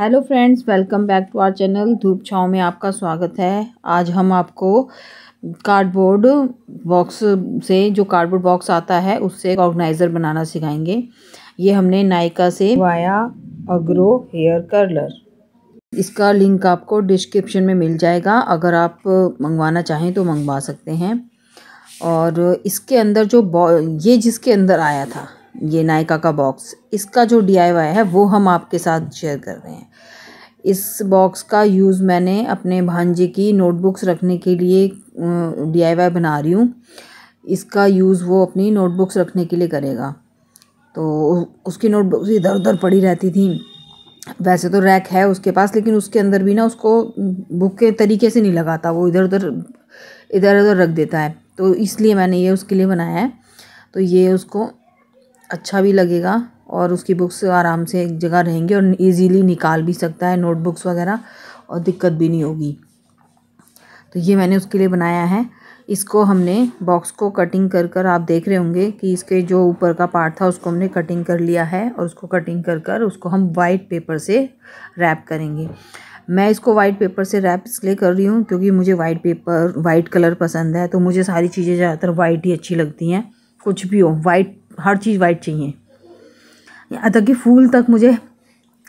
hello friends welcome back to our channel Dhoop Chhaon में आपका स्वागत है आज हम आपको कार्डबोर्ड बॉक्स से जो कार्डबोर्ड बॉक्स आता है उससे ऑर्गेनाइज़र बनाना सिखाएंगे ये हमने नायका से वाया अग्रो हेयर कर्लर इसका लिंक आपको डिस्क्रिप्शन में मिल जाएगा अगर आप मंगवाना चाहें तो मंगवा सकते हैं और इसके अंदर जो ये जिसके अंदर आया था ये नायका का बॉक्स इसका जो डी है वो हम आपके साथ शेयर कर रहे हैं इस बॉक्स का यूज़ मैंने अपने भांजे की नोटबुक्स रखने के लिए डी बना रही हूँ इसका यूज़ वो अपनी नोटबुक्स रखने के लिए करेगा तो उसकी नोटबुक्स इधर उधर पड़ी रहती थी वैसे तो रैक है उसके पास लेकिन उसके अंदर भी ना उसको बुक के तरीके से नहीं लगाता वो इधर उधर इधर उधर रख देता है तो इसलिए मैंने ये उसके लिए बनाया है तो ये उसको अच्छा भी लगेगा और उसकी बुक्स आराम से एक जगह रहेंगी और ईज़िली निकाल भी सकता है नोटबुक्स वगैरह और दिक्कत भी नहीं होगी तो ये मैंने उसके लिए बनाया है इसको हमने बॉक्स को कटिंग कर कर आप देख रहे होंगे कि इसके जो ऊपर का पार्ट था उसको हमने कटिंग कर लिया है और उसको कटिंग कर कर उसको हम वाइट पेपर से रैप करेंगे मैं इसको वाइट पेपर से रैप इसलिए कर रही हूँ क्योंकि मुझे वाइट पेपर वाइट कलर पसंद है तो मुझे सारी चीज़ें ज़्यादातर वाइट ही अच्छी लगती हैं कुछ भी हो वाइट हर चीज़ वाइट चाहिए यहाँ तक कि फूल तक मुझे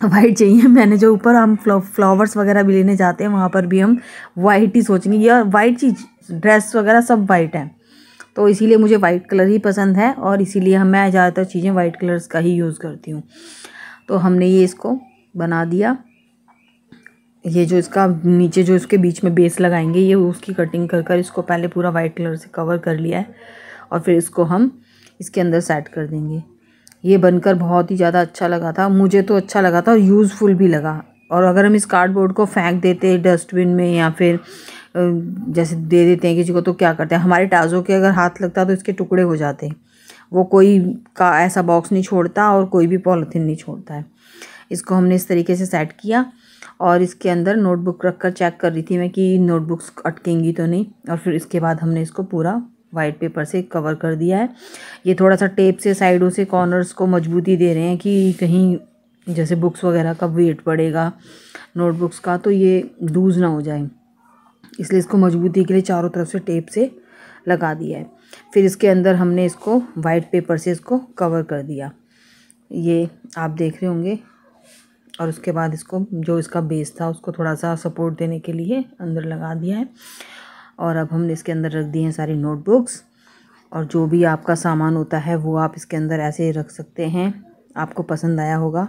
वाइट चाहिए मैंने जो ऊपर हम फ्लावर्स वगैरह भी लेने जाते हैं वहाँ पर भी हम वाइट ही सोचेंगे या वाइट चीज ड्रेस वगैरह सब वाइट है तो इसीलिए मुझे वाइट कलर ही पसंद है और इसीलिए हम मैं ज़्यादातर चीज़ें वाइट कलर्स का ही यूज़ करती हूँ तो हमने ये इसको बना दिया ये जो इसका नीचे जो इसके बीच में बेस लगाएंगे ये उसकी कटिंग कर कर इसको पहले पूरा वाइट कलर से कवर कर लिया है और फिर इसको हम इसके अंदर सेट कर देंगे ये बनकर बहुत ही ज़्यादा अच्छा लगा था मुझे तो अच्छा लगा था और यूज़फुल भी लगा और अगर हम इस कार्डबोर्ड को फेंक देते डस्टबिन में या फिर जैसे दे देते हैं किसी को तो क्या करते हैं हमारे टाज़ों के अगर हाथ लगता तो इसके टुकड़े हो जाते वो कोई का ऐसा बॉक्स नहीं छोड़ता और कोई भी पॉलीथीन नहीं छोड़ता है इसको हमने इस तरीके से सेट किया और इसके अंदर नोटबुक रख कर चेक कर रही थी मैं कि नोटबुक्स अटकेंगी तो नहीं और फिर इसके बाद हमने इसको पूरा वाइट पेपर से कवर कर दिया है ये थोड़ा सा टेप से साइडों से कॉर्नर्स को मजबूती दे रहे हैं कि कहीं जैसे बुक्स वगैरह का वेट पड़ेगा नोटबुक्स का तो ये लूज़ ना हो जाए इसलिए इसको मजबूती के लिए चारों तरफ से टेप से लगा दिया है फिर इसके अंदर हमने इसको वाइट पेपर से इसको कवर कर दिया ये आप देख रहे होंगे और उसके बाद इसको जो इसका बेस था उसको थोड़ा सा सपोर्ट देने के लिए अंदर लगा दिया है और अब हमने इसके अंदर रख दिए हैं सारी नोटबुक्स और जो भी आपका सामान होता है वो आप इसके अंदर ऐसे ही रख सकते हैं आपको पसंद आया होगा